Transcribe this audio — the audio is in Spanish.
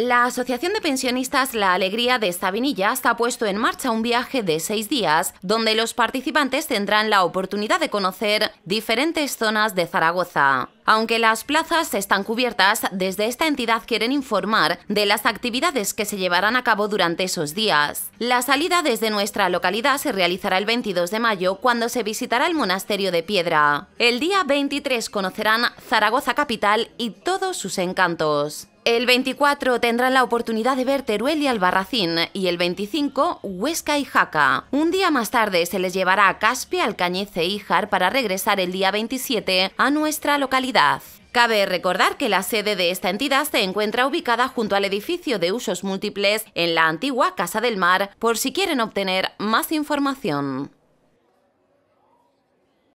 La Asociación de Pensionistas La Alegría de Sabinillas ha puesto en marcha un viaje de seis días, donde los participantes tendrán la oportunidad de conocer diferentes zonas de Zaragoza. Aunque las plazas están cubiertas, desde esta entidad quieren informar de las actividades que se llevarán a cabo durante esos días. La salida desde nuestra localidad se realizará el 22 de mayo cuando se visitará el monasterio de Piedra. El día 23 conocerán Zaragoza Capital y todos sus encantos. El 24 tendrán la oportunidad de ver Teruel y Albarracín y el 25 Huesca y Jaca. Un día más tarde se les llevará a Caspe, Alcañiz e Ijar para regresar el día 27 a nuestra localidad. Cabe recordar que la sede de esta entidad se encuentra ubicada junto al edificio de usos múltiples en la antigua Casa del Mar, por si quieren obtener más información.